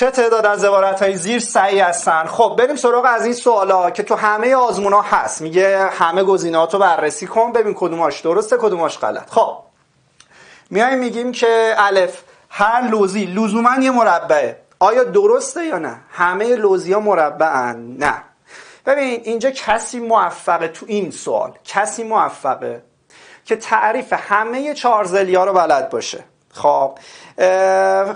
چه تعداد از عبارت های زیر سعی هستن خب بریم سراغ از این سوالا که تو همه آزمون ها هست میگه همه گزیناتو بررسی کن ببین کدوماش درسته کدوماش غلط خب میایم میگیم که الف هر لوزی لزوما یه مربعه آیا درسته یا نه همه لوزی ها مربعن نه ببین اینجا کسی موفقه تو این سوال کسی موفقه که تعریف همه چارزلی رو بلد باشه خب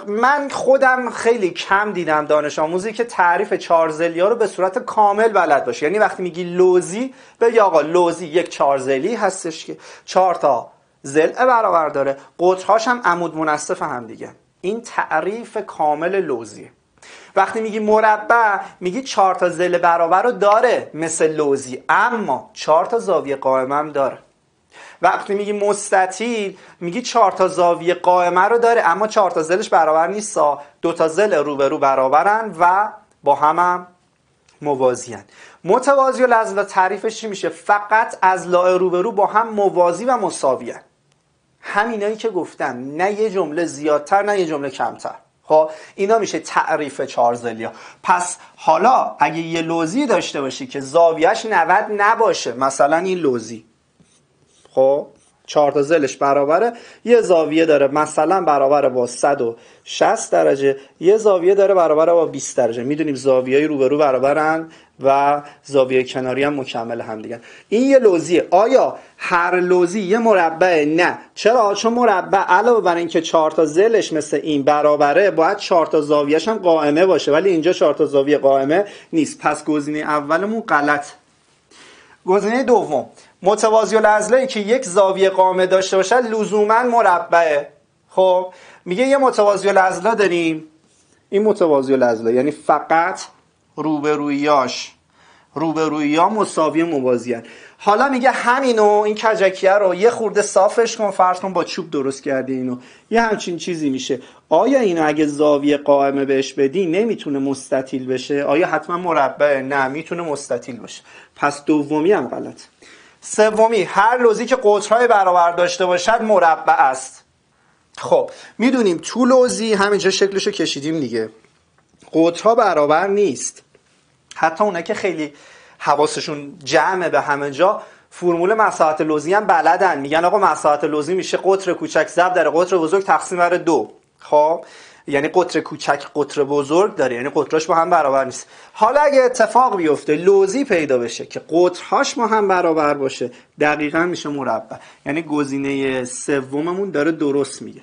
من خودم خیلی کم دیدم دانش آموزی که تعریف ها رو به صورت کامل بلد باشه یعنی وقتی میگی لوزی به آقا لوزی یک چارزلی هستش که چهار تا برابر داره قطرهاش هم عمود منصف هم دیگه این تعریف کامل لوزی وقتی میگی مربع میگی چهار تا زل برابر رو داره مثل لوزی اما چهار تا زاویه قائم هم داره وقتی میگی مستطیل میگی چهار تا زاویه قائمه رو داره اما چهار تا زلش برابر نیستا، دو تا زل رو به رو برابرن و با هم, هم موازیان متوازی و لزلا تعریفش چی میشه فقط از لا رو با هم موازی و مساویان همینایی که گفتم نه یه جمله زیادتر نه یه جمله کمتر خب اینا میشه تعریف چهار زلیا پس حالا اگه یه لوزی داشته باشی که زاویش 90 نباشه مثلا این لوزی خب چهار تا زلش برابره یه زاویه داره مثلا برابر با 160 درجه یه زاویه داره برابر با 20 درجه میدونیم زاویه های روبرو برابرن و زاویه کناری هم مکمل هم این یه لوزیه آیا هر لوزی یه مربع نه چرا چون مربع علاوه بر اینکه چهار تا زلش مثل این برابره باید چهار تا زاویه‌ش هم قائمه باشه ولی اینجا چهار تا زاویه قائمه نیست پس گزینه اولمون غلطه گزینه دوم متوازی الاضلاعی که یک زاویه قامه داشته باشد لزوما مربعه خب میگه یه متوازی الاضلاع داریم این متوازی الاضلاع یعنی فقط روبرویاش روبروی یا مساوی موازی حالا میگه همینو این کجکیه رو یه خورده صافش کن فرض کن با چوب درست کردی اینو یه همچین چیزی میشه آیا اینو اگه زاویه قائمه بهش بدی نمیتونه مستطیل بشه آیا حتما مربع نه میتونه مستطیل باشه پس دومی هم غلط سومی هر لوزی که قطرهای برابر داشته باشد مربع است خب میدونیم تو لوزی همینجا شکلشو کشیدیم دیگه قطرها برابر نیست حتی اونا که خیلی حواسشون جمعه به همه جا فرمول مساحت لوزی هم بلدن میگن آقا مساحت لوزی میشه قطر کوچک ضرب در قطر بزرگ تقسیم بر دو خب یعنی قطر کوچک قطر بزرگ داره یعنی قطرش با هم برابر نیست حالا اگه اتفاق بیفته لوزی پیدا بشه که قطرهاش با هم برابر باشه دقیقا میشه مربع یعنی گزینه سوممون داره درست میگه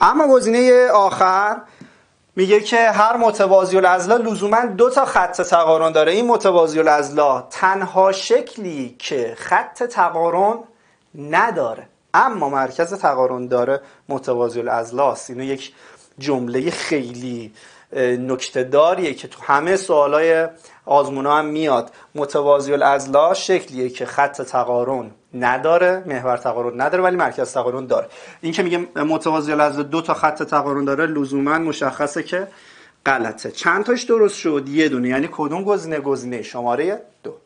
اما گزینه آخر میگه که هر متوازی الازلا لزوما دو تا خط تقارن داره این متوازی الازلا تنها شکلی که خط تقارن نداره اما مرکز تقارن داره متوازی الازلاست اینو یک جمله خیلی داریه که تو همه سوالای آزمون هم میاد متوازی الازلا شکلیه که خط تقارن نداره محور تقارن نداره ولی مرکز تقارن داره این که میگه متوازی الازلا دو تا خط تقارن داره لزوما مشخصه که غلطه چند تاش درست شد یه دونه یعنی کدوم گزینه گزینه شماره دو